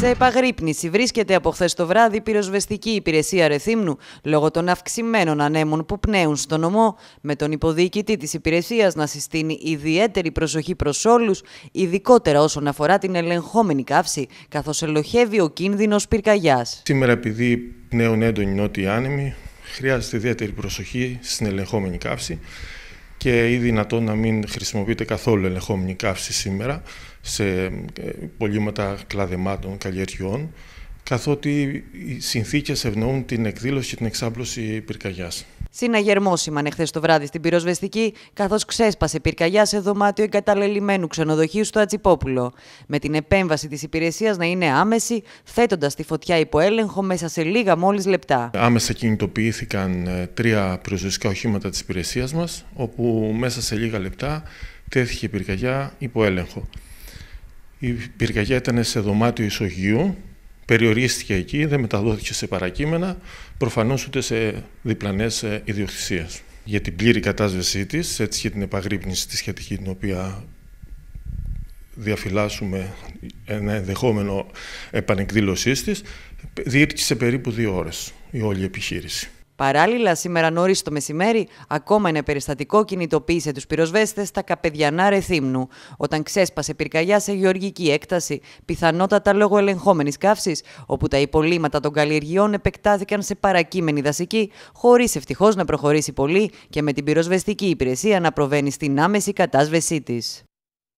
σε επαγρύπνηση βρίσκεται από χθες το βράδυ η πυροσβεστική υπηρεσία Ρεθύμνου λόγω των αυξημένων ανέμων που πνέουν στο νομό, με τον υποδιοικητή της υπηρεσίας να συστήνει ιδιαίτερη προσοχή προς όλους, ειδικότερα όσον αφορά την ελεγχόμενη καύση, καθώς ελοχεύει ο κίνδυνος πυρκαγιάς. Σήμερα, επειδή πνέουν έντονοι νότιοι άνεμοι, χρειάζεται ιδιαίτερη προσοχή στην ελεγχόμενη καύση και ή δυνατόν να μην χρησιμοποιείται καθόλου ελεγχόμενη καύση σήμερα σε ε, πολύματα κλαδεμάτων καλλιεργιών καθότι οι συνθήκες ευνοούν την εκδήλωση και την εξάπλωση πυρκαγιάς. Συναγερμό σήμανε το βράδυ στην πυροσβεστική, καθώς ξέσπασε πυρκαγιά σε δωμάτιο εγκαταλελειμμένου ξενοδοχείου στο Ατσιπόπουλο. Με την επέμβαση της υπηρεσίας να είναι άμεση, θέτοντας τη φωτιά υπό έλεγχο μέσα σε λίγα μόλις λεπτά. Άμεσα κινητοποιήθηκαν ε, τρία πυροσβεστικά οχήματα της υπηρεσίας μας, όπου μέσα σε λίγα λεπτά τέθηκε πυρκαγιά υπό έλεγχο. Η πυρκαγιά ήταν σε δωμάτιο ισογείου περιορίστηκε εκεί, δεν μεταδόθηκε σε παρακείμενα, προφανώς ούτε σε διπλανές ε, ιδιοκτησίες. Για την πλήρη κατάσβεσή της, έτσι και την επαγρύπνηση τη σχετική την οποία διαφυλάσσουμε ένα ενδεχόμενο επανεκδήλωσής της, διήρκησε περίπου δύο ώρες η όλη επιχείρηση. Παράλληλα, σήμερα νωρίς το μεσημέρι, ακόμα ένα περιστατικό κινητοποίησε τους πυροσβέστες στα καπεδιανά Ρεθύμνου, όταν ξέσπασε πυρκαγιά σε γεωργική έκταση, πιθανότατα λόγω ελεγχόμενης καύσης, όπου τα υπολείμματα των καλλιεργειών επεκτάθηκαν σε παρακείμενη δασική, χωρίς ευτυχώς να προχωρήσει πολύ και με την πυροσβεστική υπηρεσία να προβαίνει στην άμεση κατάσβεσή της.